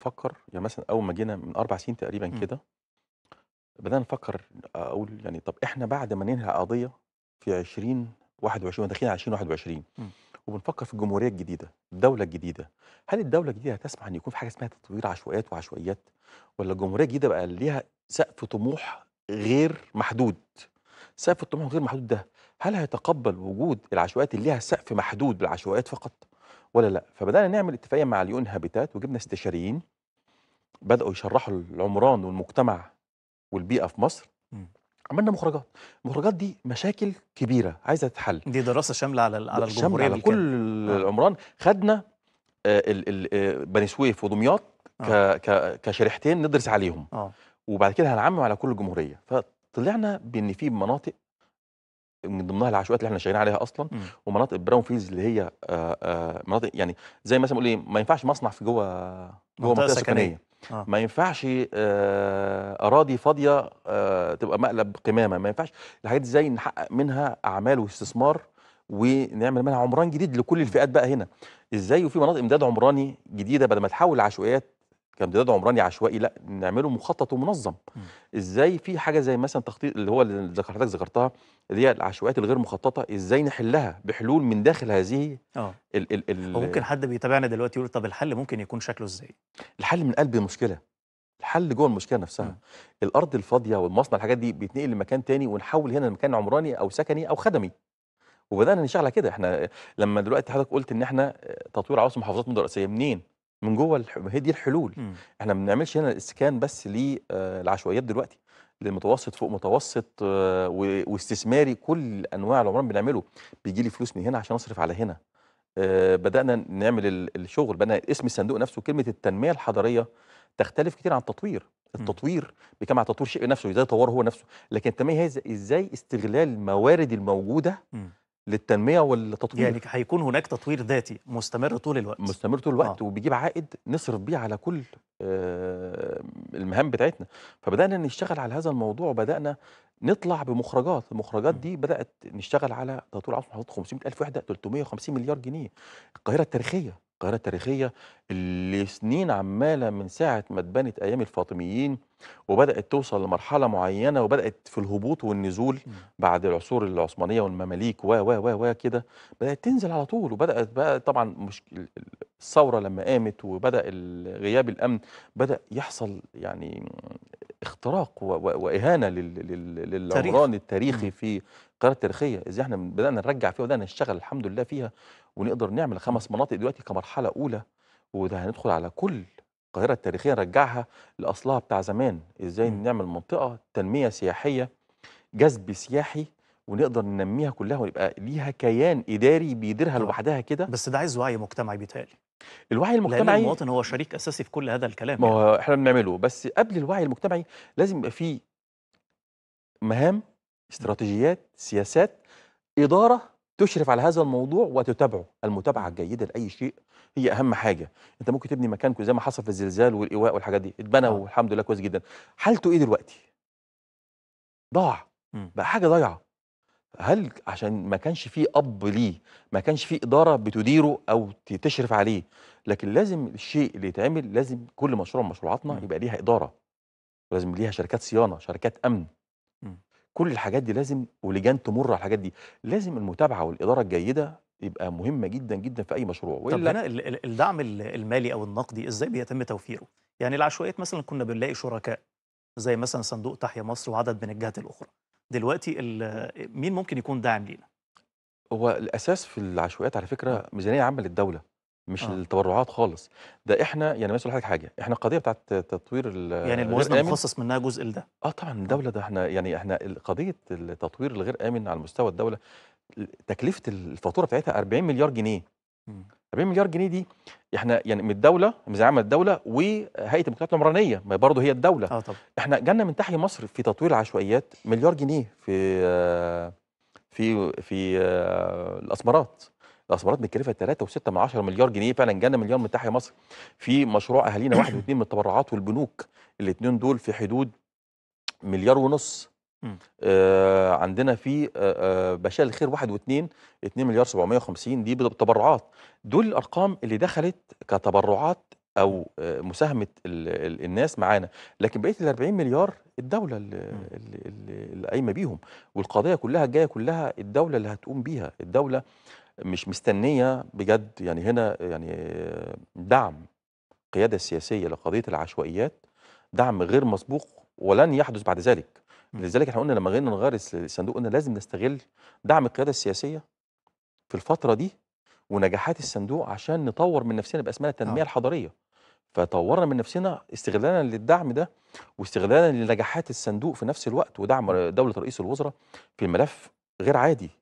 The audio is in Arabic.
فكر يعني مثلا اول ما جينا من اربع سنين تقريبا إمم. كده بدانا نفكر اقول يعني طب احنا بعد ما ننهي قضيه في 2021 داخلين على 2021 إمم. وبنفكر في الجمهوريه الجديده الدوله الجديده هل الدوله الجديده هتسمح ان يكون في حاجه اسمها تطوير عشوائيات وعشوائيات ولا الجمهوريه الجديده بقى ليها سقف طموح غير محدود سقف الطموح غير محدود ده هل هيتقبل وجود العشوائيات اللي ليها سقف محدود بالعشوائيات فقط ولا لا فبدانا نعمل اتفاقيه مع اليون هابيتات وجبنا استشاريين بداوا يشرحوا العمران والمجتمع والبيئه في مصر عملنا مخرجات المخرجات دي مشاكل كبيره عايزه تتحل دي دراسه شامله على على الجمهوريه على كل آه. العمران خدنا آه، آه، بني سويف ودمياط كشريحتين ندرس عليهم وبعد كده هنعمم على كل الجمهوريه فطلعنا بان في مناطق من ضمنها العشوائيات اللي احنا شغالين عليها اصلا م. ومناطق براون فيلز اللي هي آه، آه، مناطق يعني زي مثلا بيقول ايه ما ينفعش مصنع في جوه جوه منطقه سكنيه آه. ما ينفعش آه، اراضي فاضيه تبقى مقلب قمامه ما ينفعش الحاجات دي ازاي نحقق منها اعمال واستثمار ونعمل منها عمران جديد لكل الفئات بقى هنا ازاي وفي مناطق امداد عمراني جديده بدل ما تحول العشوائيات كامديداد عمراني عشوائي لا نعمله مخطط ومنظم م. ازاي في حاجه زي مثلا تخطيط اللي هو اللي حضرتك ذكرتها اللي هي العشوائيات الغير مخططه ازاي نحلها بحلول من داخل هذه اه ال ال ال ممكن حد بيتابعنا دلوقتي يقول طب الحل ممكن يكون شكله ازاي الحل من قلب المشكله الحل جوه المشكله نفسها م. الارض الفاضيه والمصنع الحاجات دي بيتنقل لمكان تاني ونحول هنا لمكان عمراني او سكني او خدمي وبدانا نشتغل على كده احنا لما دلوقتي حضرتك قلت ان احنا تطوير عواصم محافظات مدن رئيسيه منين من جوه الح... هي دي الحلول م. احنا ما بنعملش هنا الاسكان بس آه، للعشوائيات دلوقتي للمتوسط فوق متوسط آه، واستثماري كل انواع العمران بنعمله بيجي لي فلوس من هنا عشان اصرف على هنا آه، بدانا نعمل الشغل بنا اسم الصندوق نفسه كلمه التنميه الحضريه تختلف كتير عن التطوير التطوير بكم على تطوير شيء نفسه ازاي طوره هو نفسه لكن التنميه هي ازاي استغلال الموارد الموجوده للتنميه والتطوير يعني هيكون هناك تطوير ذاتي مستمر طول الوقت مستمر طول الوقت آه. وبيجيب عائد نصرف بيه على كل آه المهام بتاعتنا فبدانا نشتغل على هذا الموضوع وبدانا نطلع بمخرجات المخرجات دي بدات نشتغل على تطوير عاصمه 500 500000 وحده 350 مليار جنيه القاهره التاريخيه القاهرة التاريخية اللي سنين عمالة من ساعة ما اتبنت أيام الفاطميين وبدأت توصل لمرحلة معينة وبدأت في الهبوط والنزول بعد العصور العثمانية والمماليك و و و و كده بدأت تنزل على طول وبدأت بقى طبعا مش الثورة لما قامت وبدأ غياب الأمن بدأ يحصل يعني اختراق واهانه للعمران التاريخي في القاهره التاريخيه اذا احنا بدانا نرجع فيها وبدانا نشتغل الحمد لله فيها ونقدر نعمل خمس مناطق دلوقتي كمرحله اولى وده هندخل على كل القاهره التاريخيه نرجعها لاصلها بتاع زمان ازاي نعمل منطقه تنميه سياحيه جذب سياحي ونقدر ننميها كلها ويبقى ليها كيان اداري بيديرها لوحدها كده بس ده عايز وعي مجتمعي بيتهيألي الوعي المجتمعي لأن المواطن هو شريك اساسي في كل هذا الكلام ما هو يعني. احنا بنعمله بس قبل الوعي المجتمعي لازم يبقى في مهام استراتيجيات سياسات اداره تشرف على هذا الموضوع وتتابعه المتابعه الجيده لاي شيء هي اهم حاجه انت ممكن تبني مكان زي ما حصل في الزلزال والايواء والحاجات دي اتبنى آه. والحمد لله كويس جدا حالته ايه دلوقتي ضاع بقى حاجه ضايعه هل عشان ما كانش فيه اب ليه ما كانش فيه اداره بتديره او تشرف عليه لكن لازم الشيء اللي يتعمل لازم كل مشروع من مشروعاتنا يبقى ليها اداره ولازم ليها شركات صيانه شركات امن كل الحاجات دي لازم ولجان تمر على الحاجات دي لازم المتابعه والاداره الجيده يبقى مهمه جدا جدا في اي مشروع طب هنا الدعم المالي او النقدي ازاي بيتم توفيره يعني العشوائيات مثلا كنا بنلاقي شركاء زي مثلا صندوق تحيا مصر وعدد من الجهات الاخرى دلوقتي مين ممكن يكون داعم لينا؟ هو الاساس في العشوائيات على فكره آه. ميزانيه عامه للدوله مش آه. التبرعات خالص ده احنا يعني مثلا حضرتك حاجه احنا القضيه بتاعه تطوير يعني الموازنه مخصص منها جزء لده اه طبعا آه. الدوله ده احنا يعني احنا قضيه التطوير الغير امن على مستوى الدوله تكلفه الفاتوره بتاعتها 40 مليار جنيه 40 إيه مليار جنيه دي احنا يعني من الدوله من زعامه الدوله وهيئه المكتبات العمرانيه ما برضه هي الدوله اه طبعا احنا جالنا من تحيه مصر في تطوير العشوائيات مليار جنيه في في في آه، الاسمرات الاسمرات متكلفه 3.6 مليار جنيه فعلا جانا مليار من تحيه مصر في مشروع اهالينا واحد واثنين من التبرعات والبنوك الاثنين دول في حدود مليار ونص آه عندنا في آه, آه، بشائر الخير واحد واثنين 2 مليار 750 دي بتبرعات دول الارقام اللي دخلت كتبرعات او آه مساهمه الـ الـ الناس معانا لكن بقيه ال 40 مليار الدوله اللي قايمه بيهم والقضيه كلها الجايه كلها الدوله اللي هتقوم بيها الدوله مش مستنيه بجد يعني هنا يعني آه، دعم القياده السياسيه لقضيه العشوائيات دعم غير مسبوق ولن يحدث بعد ذلك لذلك احنا قلنا لما جينا نغير الصندوق قلنا لازم نستغل دعم القياده السياسيه في الفتره دي ونجاحات الصندوق عشان نطور من نفسنا باسمنا آه. التنميه الحضريه فطورنا من نفسنا استغلالا للدعم ده واستغلالا لنجاحات الصندوق في نفس الوقت ودعم دوله رئيس الوزراء في الملف غير عادي